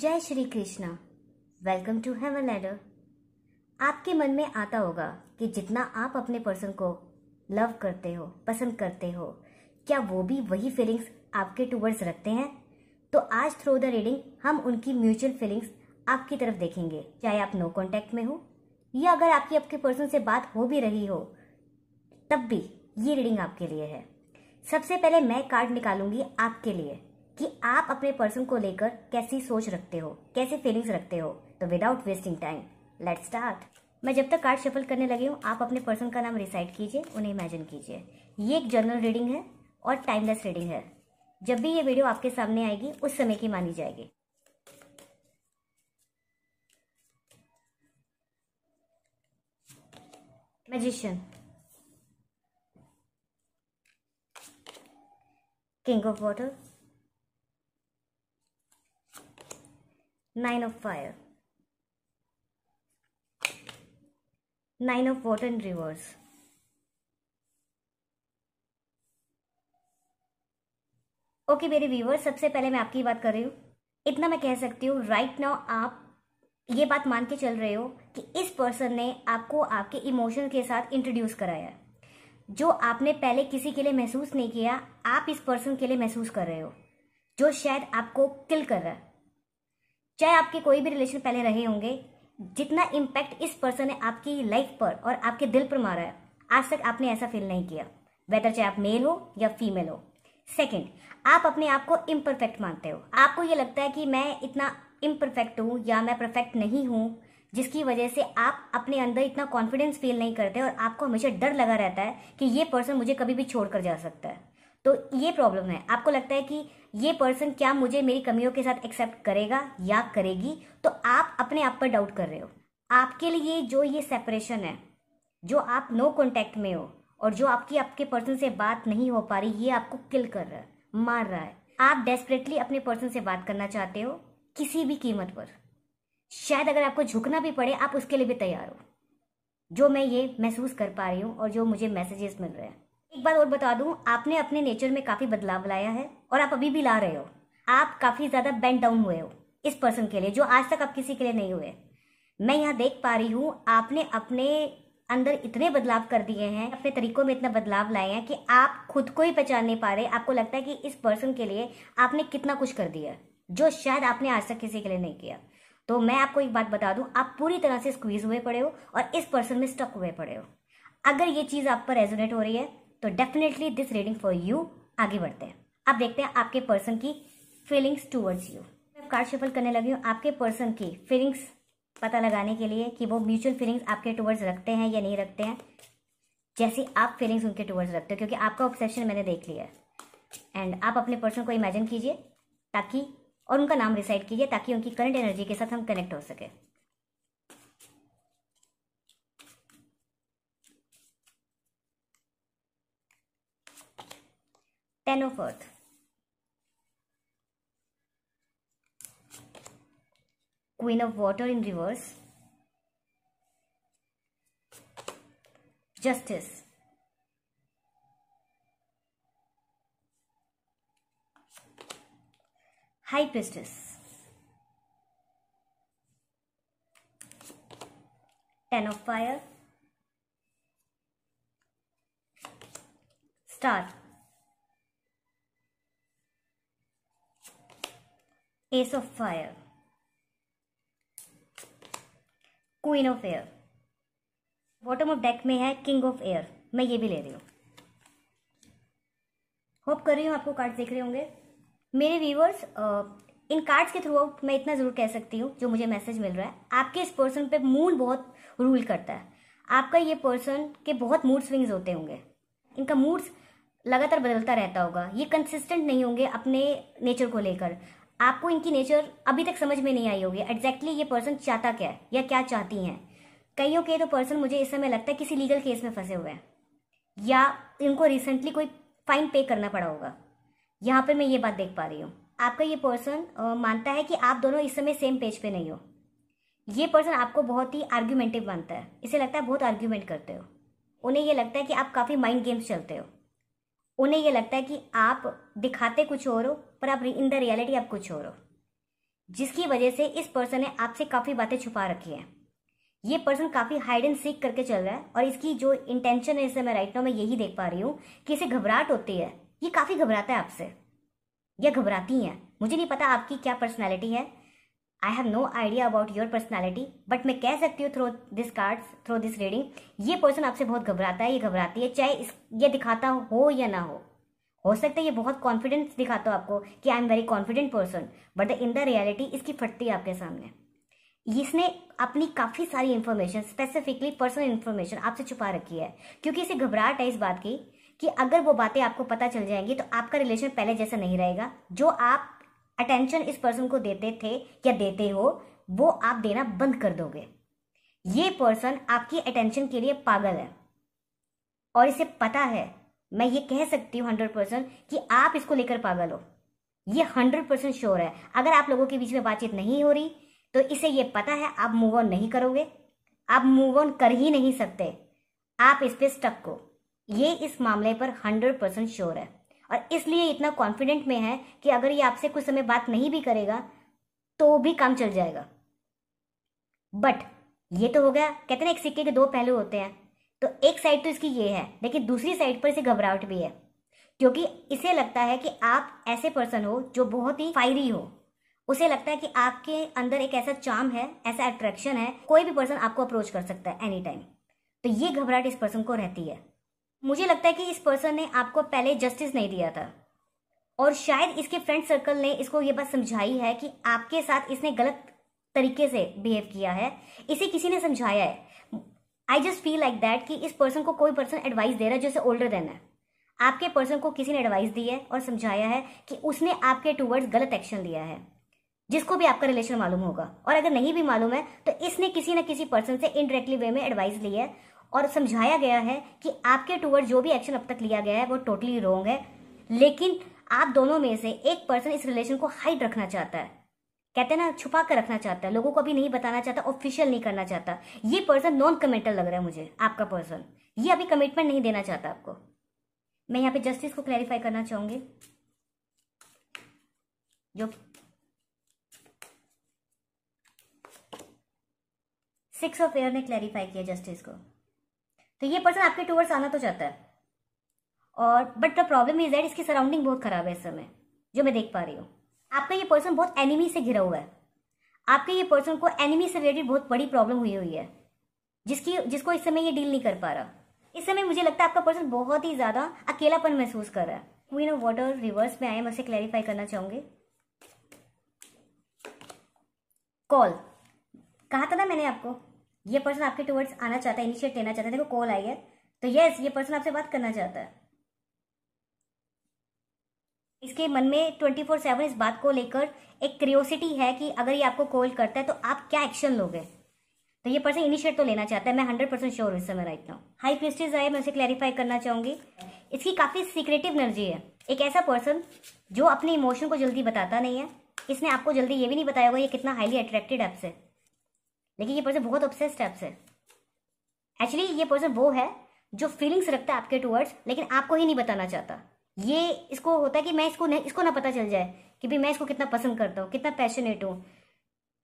जय Shri Krishna welcome to heaven ladder आपके मन में आता होगा कि जितना आप अपने पर्सन को लव करते हो पसंद करते हो क्या वो भी वही फीलिंग्स आपके टूवर्ड्स रखते हैं तो आज थ्रू द रीडिंग हम उनकी म्यूचुअल फीलिंग्स आपकी तरफ देखेंगे चाहे आप नो कॉन्टैक्ट में हो या अगर आपकी आपके पर्सन से बात हो भी रही हो तब भी ये रीडिंग आपके लिए है सबसे पहले मैं कार्ड निकालूंगी आपके लिए कि आप अपने पर्सन को लेकर कैसी सोच रखते हो कैसे फीलिंग्स रखते हो तो without wasting time let start मैं जब तक कार्ड शफल करने लगी हूँ आप अपने पर्सन का नाम रिसाइड कीजिए उन्हें इमेजिन कीजिए ये एक जर्नल रीडिंग है और टाइमलेस रीडिंग है जब भी ये वीडियो आपके सामने आएगी उस समय की मानी जाएगी magician king of water nine of fire nine of water in reverse okay okay, मेरे व्यूवर सबसे पहले मैं आपकी बात कर रही हूँ इतना मैं कह सकती हूँ राइट नाउ आप ये बात मान के चल रहे हो कि इस पर्सन ने आपको आपके इमोशन के साथ इंट्रोड्यूस कराया जो आपने पहले किसी के लिए महसूस नहीं किया आप इस पर्सन के लिए महसूस कर रहे हो जो शायद आपको किल कर रहा है चाहे आपके कोई भी रिलेशन पहले रहे होंगे जितना इम्पैक्ट इस पर्सन ने आपकी लाइफ पर और आपके दिल पर मारा है आज तक आपने ऐसा फील नहीं किया वेदर चाहे आप मेल हो या फीमेल हो सेकेंड आप अपने आप को इम्परफेक्ट मानते हो आपको ये लगता है कि मैं इतना इम्परफेक्ट हूँ या मैं परफेक्ट नहीं हूँ जिसकी वजह से आप अपने अंदर इतना कॉन्फिडेंस फील नहीं करते और आपको हमेशा डर लगा रहता है कि ये पर्सन मुझे कभी भी छोड़ कर जा सकता है तो ये प्रॉब्लम है आपको लगता है कि ये पर्सन क्या मुझे मेरी कमियों के साथ एक्सेप्ट करेगा या करेगी तो आप अपने आप पर डाउट कर रहे हो आपके लिए जो ये सेपरेशन है जो आप नो कॉन्टेक्ट में हो और जो आपकी आपके पर्सन से बात नहीं हो पा रही ये आपको किल कर रहा है मार रहा है आप डेस्परेटली अपने पर्सन से बात करना चाहते हो किसी भी कीमत पर शायद अगर आपको झुकना भी पड़े आप उसके लिए भी तैयार हो जो मैं ये महसूस कर पा रही हूँ और जो मुझे मैसेजेस मिल रहे हैं एक बार और बता दूं आपने अपने नेचर में काफ़ी बदलाव लाया है और आप अभी भी ला रहे हो आप काफ़ी ज़्यादा बेंड डाउन हुए हो इस पर्सन के लिए जो आज तक आप किसी के लिए नहीं हुए मैं यहाँ देख पा रही हूँ आपने अपने अंदर इतने बदलाव कर दिए हैं अपने तरीकों में इतना बदलाव लाए हैं कि आप खुद को ही पहचान नहीं पा रहे आपको लगता है कि इस पर्सन के लिए आपने कितना कुछ कर दिया जो शायद आपने आज तक किसी के लिए नहीं किया तो मैं आपको एक बात बता दूं आप पूरी तरह से स्क्वीज हुए पड़े हो और इस पर्सन में स्टक हुए पड़े हो अगर ये चीज़ आप पर रेजोनेट हो रही है तो definitely this reading for you आगे बढ़ते हैं अब देखते हैं आपके पर्सन की फीलिंग्स टूवर्ड्स यू आप कार्ड शफल करने लगी हूँ आपके पर्सन की फीलिंग्स पता लगाने के लिए कि वो म्यूचुअल फीलिंग्स आपके टूवर्ड्स रखते हैं या नहीं रखते हैं जैसे आप फीलिंग्स उनके टूवर्ड्स रखते हो क्योंकि आपका ऑब्सेशन मैंने देख लिया है एंड आप अपने पर्सन को इमेजिन कीजिए ताकि और उनका नाम डिसाइड कीजिए ताकि उनकी करंट एनर्जी के साथ हम कनेक्ट हो सके ten of earth queen of water in reverse justice high priestess ten of fire star ace of fire queen of air bottom of deck में है किंग ऑफ एयर मैं ये भी ले रही हूँ होप कर रही हूँ आपको कार्ड्स देख रहे होंगे मेरे व्यूवर्स इन कार्ड्स के थ्रू मैं इतना ज़रूर कह सकती हूँ जो मुझे मैसेज मिल रहा है आपके इस पर्सन पे मूड बहुत रूल करता है आपका ये पर्सन के बहुत मूड स्विंग्स होते होंगे इनका मूड्स लगातार बदलता रहता होगा ये कंसिस्टेंट नहीं होंगे अपने नेचर को लेकर आपको इनकी नेचर अभी तक समझ में नहीं आई होगी एग्जैक्टली ये पर्सन चाहता क्या है या क्या चाहती हैं कईयों के तो पर्सन मुझे इस समय लगता है किसी लीगल केस में फंसे हुए हैं या इनको रिसेंटली कोई फाइन पे करना पड़ा होगा यहाँ पर मैं ये बात देख पा रही हूँ आपका ये पर्सन मानता है कि आप दोनों इस समय सेम पेज पे नहीं हो ये पर्सन आपको बहुत ही आर्ग्यूमेंटिव मानता है इसे लगता है बहुत आर्ग्यूमेंट करते हो उन्हें ये लगता है कि आप काफ़ी माइंड गेम्स चलते हो उन्हें ये लगता है कि आप दिखाते कुछ और हो पर आप इन द रियलिटी आप कुछ और हो जिसकी वजह से इस पर्सन ने आपसे काफ़ी बातें छुपा रखी है ये पर्सन काफ़ी हाइड एंड सीक करके चल रहा है और इसकी जो इंटेंशन है इसे मैं राइट नाउ मैं यही देख पा रही हूँ कि इसे घबराहट होती है ये काफ़ी घबराता है आपसे या घबराती है मुझे नहीं पता आपकी क्या पर्सनैलिटी है I have no idea about your personality but मैं कह सकती हूँ through this card through this reading ये पर्सन आपसे बहुत घबराता है ये घबराती है चाहे इस ये दिखाता हो या ना हो हो सकता है ये बहुत कॉन्फिडेंस दिखाता हो आपको कि I am very confident person but the in the reality इसकी फटती है आपके सामने इसने अपनी काफ़ी सारी इन्फॉर्मेशन स्पेसिफिकली पर्सनल इन्फॉर्मेशन आपसे छुपा रखी है क्योंकि इसे घबराहट है इस बात की कि अगर वो बातें आपको पता चल जाएंगी तो आपका रिलेशन पहले जैसा नहीं रहेगा जो आप अटेंशन इस पर्सन को देते थे या देते हो वो आप देना बंद कर दोगे ये पर्सन आपकी अटेंशन के लिए पागल है और इसे पता है मैं ये कह सकती हूँ हंड्रेड परसेंट कि आप इसको लेकर पागल हो ये हंड्रेड परसेंट श्योर है अगर आप लोगों के बीच में बातचीत नहीं हो रही तो इसे ये पता है आप मूव ऑन नहीं करोगे आप मूव ऑन कर ही नहीं सकते आप इस पर स्टक हो ये इस मामले पर हंड्रेड परसेंट श्योर है और इसलिए इतना कॉन्फिडेंट में है कि अगर ये आपसे कुछ समय बात नहीं भी करेगा तो भी काम चल जाएगा बट ये तो हो गया कहते ना एक सिक्के के दो पहलू होते हैं तो एक साइड तो इसकी ये है लेकिन दूसरी साइड पर इसे घबराहट भी है क्योंकि इसे लगता है कि आप ऐसे पर्सन हो जो बहुत ही फायरी हो उसे लगता है कि आपके अंदर एक ऐसा चाम है ऐसा अट्रैक्शन है कोई भी पर्सन आपको अप्रोच कर सकता है एनी टाइम तो ये घबराहट इस पर्सन को रहती है मुझे लगता है कि इस पर्सन ने आपको पहले जस्टिस नहीं दिया था और शायद इसके फ्रेंड सर्कल ने इसको ये बात समझाई है कि आपके साथ इसने गलत तरीके से बिहेव किया है इसे किसी ने समझाया है I just feel like that कि इस पर्सन को कोई पर्सन एडवाइस दे रहा है जैसे ओल्डर देन है आपके पर्सन को किसी ने एडवाइस दी है और समझाया है कि उसने आपके टूवर्ड्स गलत एक्शन लिया है जिसको भी आपका रिलेशन मालूम होगा और अगर नहीं भी मालूम है तो इसने किसी न किसी पर्सन से इनडायरेक्टली वे में एडवाइस ली है और समझाया गया है कि आपके टूवर्ड जो भी एक्शन अब तक लिया गया है वो टोटली रॉन्ग है लेकिन आप दोनों में से एक पर्सन इस रिलेशन को हाइड रखना चाहता है कहते हैं ना छुपा कर रखना चाहता है लोगों को अभी नहीं बताना चाहता ऑफिशियल नहीं करना चाहता ये पर्सन नॉन कमिटल लग रहा है मुझे आपका पर्सन ये अभी कमिटमेंट नहीं देना चाहता आपको मैं यहाँ पे जस्टिस को क्लैरिफाई करना चाहूंगी जो सिक्स ऑफ एयर ने क्लैरिफाई किया जस्टिस को तो ये पर्सन आपके टूवर्स आना तो चाहता है और but the problem is that इसकी सराउंडिंग बहुत ख़राब है इस समय जो मैं देख पा रही हूँ आपका ये पर्सन बहुत एनिमी से घिरा हुआ है आपके ये पर्सन को एनिमी से रिलेटेड बहुत बड़ी प्रॉब्लम हुई हुई है जिसकी जिसको इस समय ये डील नहीं कर पा रहा इस समय मुझे लगता है आपका पर्सन बहुत ही ज़्यादा अकेलापन महसूस कर रहा है क्वीन ऑफ वाटर रिवर्स में आए मैं उसे क्लैरिफाई करना चाहूँगी कॉल कहा था ना मैंने आपको ये पर्सन आपके टूवर्ड्स आना चाहता है इनिशिएट लेना चाहता है देखो कॉल आई है तो यस ये पर्सन आपसे बात करना चाहता है इसके मन में ट्वेंटी फोर सेवन इस बात को लेकर एक क्रियोसिटी है कि अगर ये आपको कॉल करता है तो आप क्या एक्शन लोगे तो ये पर्सन इनिशिएट तो लेना चाहता है मैं हंड्रेड परसेंट श्योर हूँ इस समय राइट नाउ हाई प्रिस्टेज आए मैं उसे क्लैरिफाई करना चाहूंगी इसकी काफ़ी सीक्रेटिव एनर्जी है एक ऐसा पर्सन जो अपने इमोशन को जल्दी बताता नहीं है इसने आपको जल्दी ये भी नहीं बताया होगा ये कितना हाईली अट्रैक्टेड आपसे देखिए ये पर्सन बहुत ऑब्सेस्ड है आपसे एक्चुअली ये पर्सन वो है जो फीलिंग्स रखता है आपके टूवर्ड्स लेकिन आपको ही नहीं बताना चाहता ये इसको होता है कि मैं इसको न, इसको ना पता चल जाए कि भाई मैं इसको कितना पसंद करता हूँ कितना पैशनेट हूँ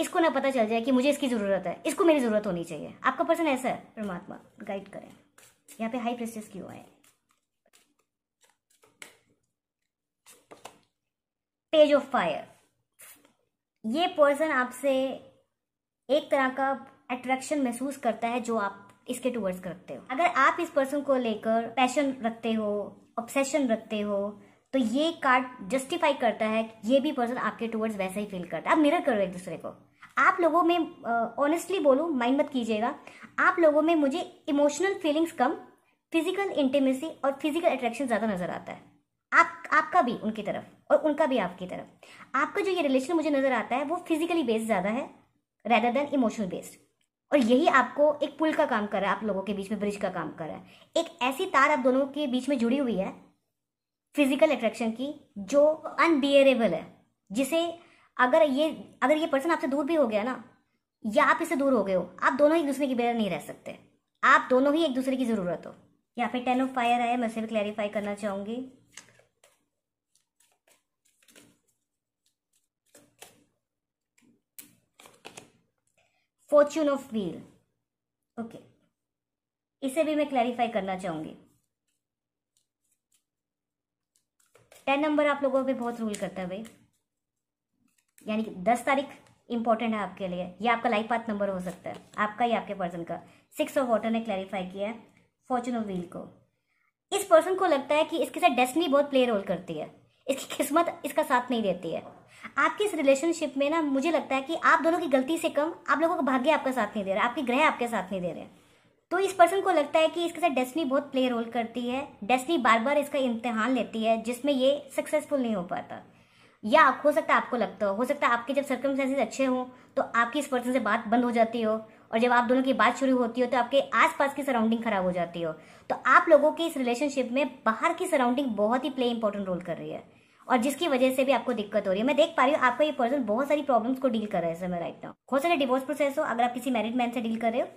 इसको ना पता चल जाए कि मुझे इसकी ज़रूरत है इसको मेरी ज़रूरत होनी चाहिए आपका पर्सन ऐसा है परमात्मा गाइड करें यहाँ पे हाई प्रेस्टेज क्यों आए पेज ऑफ फायर ये पर्सन आपसे एक तरह का अट्रैक्शन महसूस करता है जो आप इसके टूवर्ड्स करते हो अगर आप इस पर्सन को लेकर पैशन रखते हो ऑब्सेशन रखते हो तो ये कार्ड जस्टिफाई करता है कि ये भी पर्सन आपके टूवर्ड्स वैसा ही फील करता है आप मिरर करो एक दूसरे को आप लोगों में ऑनेस्टली बोलूँ माइंड मत कीजिएगा आप लोगों में मुझे इमोशनल फीलिंग्स कम फिजिकल इंटीमेसी और फिजिकल अट्रैक्शन ज़्यादा नज़र आता है आप आपका भी उनकी तरफ और उनका भी आपकी तरफ आपका जो ये रिलेशन मुझे नज़र आता है वो फिजिकली बेस्ड ज़्यादा है रेदर देन इमोशनल बेस्ड और यही आपको एक पुल का काम कर रहा है आप लोगों के बीच में ब्रिज का काम कर रहा है एक ऐसी तार आप दोनों के बीच में जुड़ी हुई है फिजिकल अट्रैक्शन की जो अनबियरेबल है जिसे अगर ये अगर ये पर्सन आपसे दूर भी हो गया ना या आप इससे दूर हो गए हो आप दोनों एक दूसरे की बेयर नहीं रह सकते आप दोनों ही एक दूसरे की ज़रूरत हो यहाँ पे टेन ऑफ फायर है मैं उसे भी क्लैरिफाई करना चाहूँगी फॉर्च्यून ऑफ व्हील ओके इसे भी मैं क्लैरिफाई करना चाहूंगी टेन नंबर आप लोगों पे बहुत रूल करता है भाई यानी कि दस तारीख इंपॉर्टेंट है आपके लिए ये आपका लाइफ पाथ नंबर हो सकता है आपका या आपके पर्सन का सिक्स ऑफ वाटर ने क्लैरिफाई किया है फॉर्चून ऑफ व्हील को इस पर्सन को लगता है कि इसके साथ डेस्टनी बहुत प्ले रोल करती है इसकी किस्मत इसका साथ नहीं देती है आपकी इस रिलेशनशिप में ना मुझे लगता है कि आप दोनों की गलती से कम आप लोगों का भाग्य आपका साथ नहीं दे रहा आपके ग्रह आपके साथ नहीं दे रहे तो इस पर्सन को लगता है कि इसके साथ डेस्टनी बहुत प्ले रोल करती है डेस्टनी बार बार इसका इम्तिहान लेती है जिसमें ये सक्सेसफुल नहीं हो पाता या हो सकता है आपको लगता हो हो सकता है आपके जब सर्कमस्टेंसेज अच्छे हों तो आपकी इस पर्सन से बात बंद हो जाती हो और जब आप दोनों की बात शुरू होती हो तो आपके आसपास की सराउंडिंग खराब हो जाती हो तो आप लोगों की इस रिलेशनशिप में बाहर की सराउंडिंग बहुत ही प्ले इंपॉर्टेंट रोल कर रही है और जिसकी वजह से भी आपको दिक्कत हो रही है मैं देख पा रही हूँ आपका ये पर्सन बहुत सारी प्रॉब्लम्स को डील कर रहा है समय राइट नाउ हो सकता डिवोर्स प्रोसेस हो अगर आप किसी मैरिड मैन से डील कर रहे हो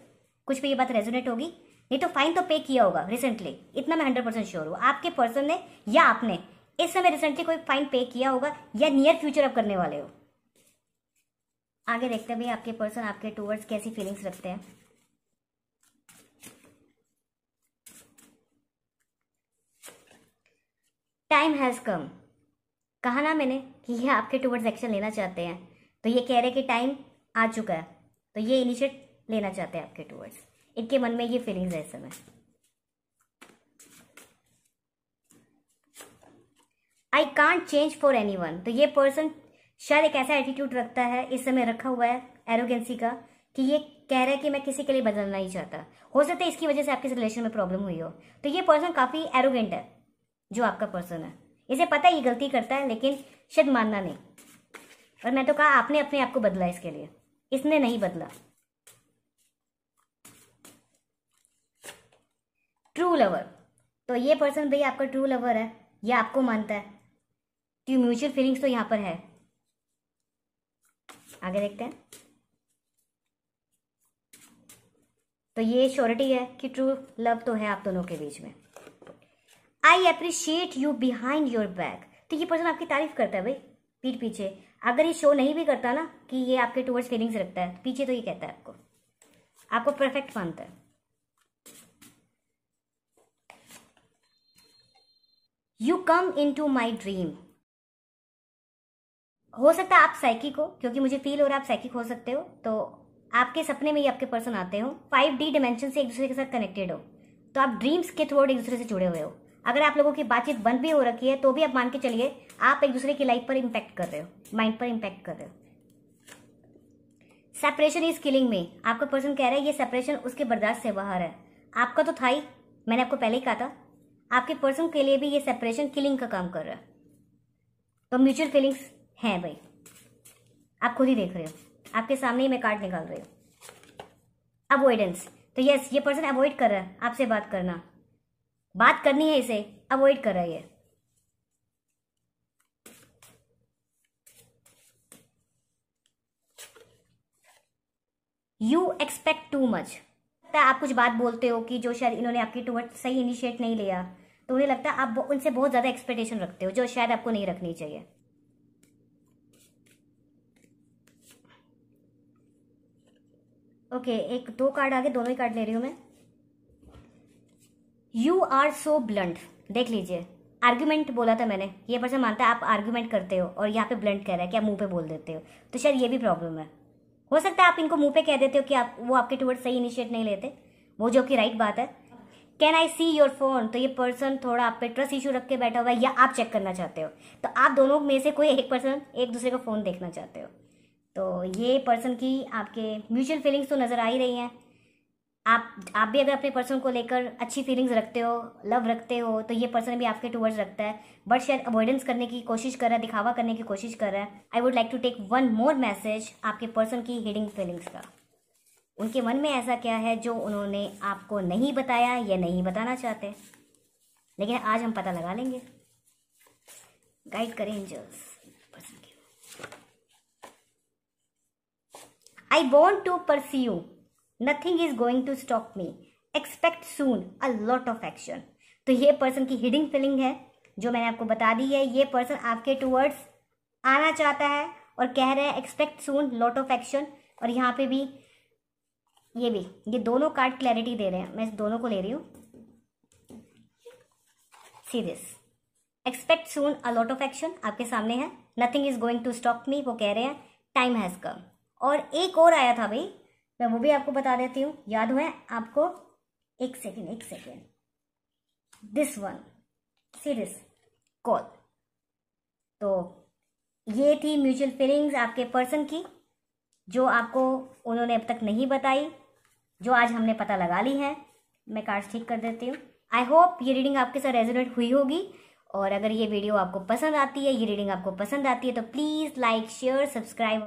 कुछ भी ये बात रेजोनेट होगी नहीं तो फाइन तो पे किया होगा रिसेंटली इतना मैं हंड्रेड परसेंट श्योर हूँ आपके पर्सन ने या आपने इस समय रिसेंटली कोई फाइन पे किया होगा या नियर फ्यूचर आप करने वाले हो आगे देखते हैं भाई आपके पर्सन आपके टूवर्ड्स कैसी फीलिंग्स रखते हैं टाइम हैज कम कहा ना मैंने कि ये आपके टूवर्ड्स एक्शन लेना चाहते हैं तो ये कह रहे कि टाइम आ चुका है तो ये इनिशिएट लेना चाहते हैं आपके टूवर्ड्स इनके मन में ये फीलिंग्स है इस समय I can't change for anyone तो ये पर्सन शायद एक ऐसा एटीट्यूड रखता है इस समय रखा हुआ है एरोगेंसी का कि ये कह रहा है कि मैं किसी के लिए बदलना ही चाहता हो सकता है इसकी वजह से आपके रिलेशन में प्रॉब्लम हुई हो तो ये पर्सन काफ़ी एरोगेंट है जो आपका पर्सन है इसे पता ही गलती करता है लेकिन शायद मानना नहीं और मैं तो कहा आपने अपने आप को बदला इसके लिए इसने नहीं बदला ट्रू लवर तो ये पर्सन भाई आपका ट्रू लवर है ये आपको मानता है तो म्यूचुअल फीलिंग्स तो यहां पर है आगे देखते हैं तो ये श्योरिटी है कि ट्रू लव तो है आप दोनों के बीच में I appreciate you behind your back तो ये पर्सन आपकी तारीफ करता है भाई पीठ पीछे अगर ये शो नहीं भी करता ना कि ये आपके टूवर्ड्स फीलिंग्स रखता है पीछे तो ये कहता है आपको आपको परफेक्ट मानता है you come into my dream हो सकता है आप साइकिक हो क्योंकि मुझे फील हो रहा है आप साइकिक हो सकते हो तो आपके सपने में ही आपके पर्सन आते हो फाइव डी डिमेंशन से एक दूसरे के साथ कनेक्टेड हो तो आप ड्रीम्स के थ्रू एक दूसरे से जुड़े हुए हो अगर आप लोगों की बातचीत बंद भी हो रखी है तो भी आप मान के चलिए आप एक दूसरे की लाइफ पर इम्पैक्ट कर रहे हो माइंड पर इम्पैक्ट कर रहे हो सेपरेशन इज किलिंग में आपका पर्सन कह रहा है ये सेपरेशन उसके बर्दाश्त से बाहर है आपका तो था ही मैंने आपको पहले ही कहा था आपके पर्सन के लिए भी ये सेपरेशन किलिंग का काम कर रहा है तो म्यूचुअल फीलिंग्स हैं भाई आप खुद ही देख रहे हो आपके सामने ही मैं कार्ड निकाल रही हूँ अवॉइडेंस तो यस ये पर्सन अवॉइड कर रहा है आपसे बात करना बात करनी है इसे अवॉइड कर रही है यू एक्सपेक्ट टू मच लगता है आप कुछ बात बोलते हो कि जो शायद इन्होंने आपकी टूवर्ड सही इनिशिएट नहीं लिया तो उन्हें लगता है आप उनसे बहुत ज़्यादा एक्सपेक्टेशन रखते हो जो शायद आपको नहीं रखनी चाहिए ओके okay, एक दो कार्ड आगे दोनों ही कार्ड ले रही हूं मैं यू आर सो ब्लंट देख लीजिए आर्ग्यूमेंट बोला था मैंने ये पर्सन मानता है आप आर्ग्यूमेंट करते हो और यहाँ पे ब्लंट कह रहा है कि आप मुंह पे बोल देते हो तो शायद ये भी प्रॉब्लम है हो सकता है आप इनको मुंह पे कह देते हो कि आप वो आपके टूवर्ड सही इनिशिएट नहीं लेते वो जो कि राइट बात है can I see your phone तो ये पर्सन थोड़ा आप पे ट्रस्ट इशू रख के बैठा हुआ है या आप चेक करना चाहते हो तो आप दोनों में से कोई एक पर्सन एक दूसरे का फ़ोन देखना चाहते हो तो ये पर्सन की आपके म्यूचुअल फीलिंग्स तो नज़र आ ही रही हैं आप आप भी अगर अपने पर्सन को लेकर अच्छी फीलिंग्स रखते हो लव रखते हो तो ये पर्सन भी आपके टूवर्ड्स रखता है बट शायद अवॉइडेंस करने की कोशिश कर रहा है दिखावा करने की कोशिश कर रहा है I would like to take one more message आपके पर्सन की हिडिंग फीलिंग्स का उनके मन में ऐसा क्या है जो उन्होंने आपको नहीं बताया या नहीं बताना चाहते लेकिन आज हम पता लगा लेंगे गाइड करें angels I want to pursue nothing is going to stop me expect soon a lot of action तो ये पर्सन की हिडिंग फीलिंग है जो मैंने आपको बता दी है ये पर्सन आपके टूवर्ड्स आना चाहता है और कह रहा है expect soon lot of action और यहाँ पे भी ये भी ये दोनों कार्ड क्लैरिटी दे रहे हैं मैं इस दोनों को ले रही हूँ see this expect soon a lot of action आपके सामने है nothing is going to stop me वो कह रहे हैं टाइम हैज़ कम और एक और आया था भाई मैं वो भी आपको बता देती हूँ याद हुए आपको एक सेकेंड एक second this one series call तो ये थी म्यूचुअल फीलिंग्स आपके पर्सन की जो आपको उन्होंने अब तक नहीं बताई जो आज हमने पता लगा ली है मैं कार्ड्स ठीक कर देती हूँ आई होप ये रीडिंग आपके साथ रेजोनेट हुई होगी और अगर ये वीडियो आपको पसंद आती है ये रीडिंग आपको पसंद आती है तो प्लीज़ लाइक शेयर सब्सक्राइब